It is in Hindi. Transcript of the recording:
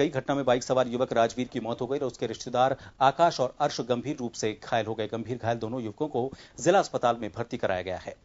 गई घटना में बाइक सवार युवक राजवीर की मौत हो गई और उसके रिश्तेदार आकाश और अर्श गंभीर रूप से घायल हो गए गंभीर घायल दोनों युवकों को जिला अस्पताल में भर्ती कराया गया है